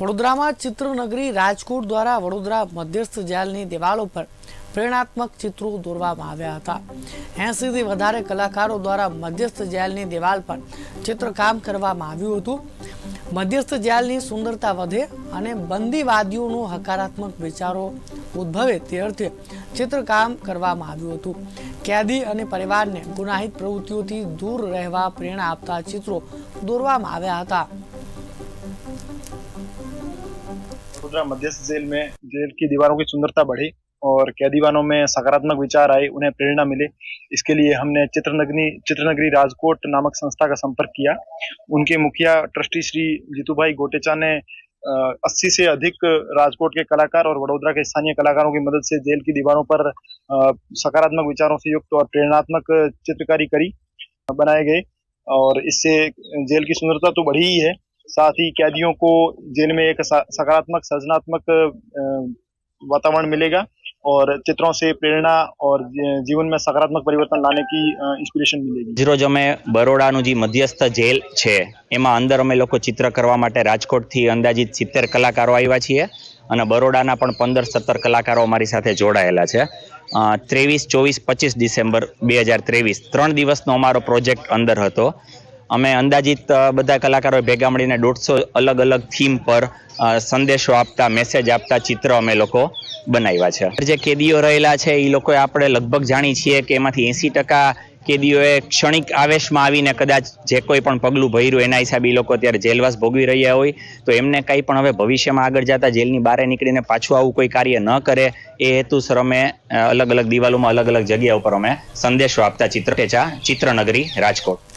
વડોદરામાં ચિત્રનગરી રાજકોટ દ્વારા વડોદરા મધ્યસ્થ ઝાળની દિવાલો પર પ્રેરણાત્મક ચિત્રો દોરવામાં આવ્યા હતા 80 થી વધારે કલાકારો દ્વારા મધ્યસ્થ ઝાળની દિવાલ પર ચિત્રકામ કરવામાં આવ્યું હતું મધ્યસ્થ ઝાળની સુંદરતા વધે અને बंदीવાદીઓનો હકારાત્મક વિચારો ઉદ્ભવે તે અર્થે ચિત્રકામ કરવામાં આવ્યું હતું કેદી અને પરિવારને ગુનાહિત પ્રવૃત્તિઓથી દૂર રહેવા પ્રેરણા આપતા ચિત્રો દોરવામાં આવ્યા હતા खुदरा मध्यस्थ जेल में जेल की दीवारों की सुंदरता बढ़ी और कैदीवानों में सकारात्मक विचार आए उन्हें प्रेरणा मिले इसके लिए हमने चित्रनगरी चित्रनगरी राजकोट नामक संस्था का संपर्क किया उनके मुखिया ट्रस्टी श्री जीतू भाई गोटेचा ने अस्सी से अधिक राजकोट के कलाकार और वडोदरा के स्थानीय कलाकारों की मदद से जेल की दीवारों पर सकारात्मक विचारों से युक्त और प्रेरणात्मक चित्रकारी करी बनाए गए और इससे जेल की सुंदरता तो बढ़ी ही है સાથી કેદીઓ કો જેલ મે એક સકારાત્મક સજનાત્મક વાતાવરણ મિલેગા ઓર ચિત્રો સે પ્રેરણા ઓર જીવન મે સકારાત્મક પરિવર્તન લાને કી ઇન્સ્પિરેશન મિલેગી જીરો જોમે બરોડા નું જી મધ્યસ્થ જેલ છે એમાં અંદર અમે લોકો ચિત્ર કરવા માટે રાજકોટ થી અંદાજીત 70 કલાકારો આયા છે અને બરોડા ના પણ 15 17 કલાકારો મારી સાથે જોડાયેલા છે 23 24 25 ડિસેમ્બર 2023 3 દિવસ નો અમારો પ્રોજેક્ટ અંદર હતો અમે અંદાજિત બધા કલાકારો ભેગા મળીને દોઢસો અલગ અલગ થીમ પર સંદેશો આપતા મેસેજ આપતા ચિત્ર અમે લોકો બનાવ્યા છે જે કેદીઓ રહેલા છે એ લોકોએ આપણે લગભગ જાણી છીએ કે એમાંથી એંસી ટકા કેદીઓએ ક્ષણિક આવેશમાં આવીને કદાચ જે કોઈ પણ પગલું ભર્યું એના હિસાબે એ લોકો અત્યારે જેલવાસ ભોગવી રહ્યા હોય તો એમને કંઈ પણ હવે ભવિષ્યમાં આગળ જતા જેલની બહાર નીકળીને પાછું આવું કોઈ કાર્ય ન કરે એ હેતુસર અમે અલગ અલગ દિવાલોમાં અલગ અલગ જગ્યા ઉપર અમે સંદેશો આપતા ચિત્ર ચિત્રનગરી રાજકોટ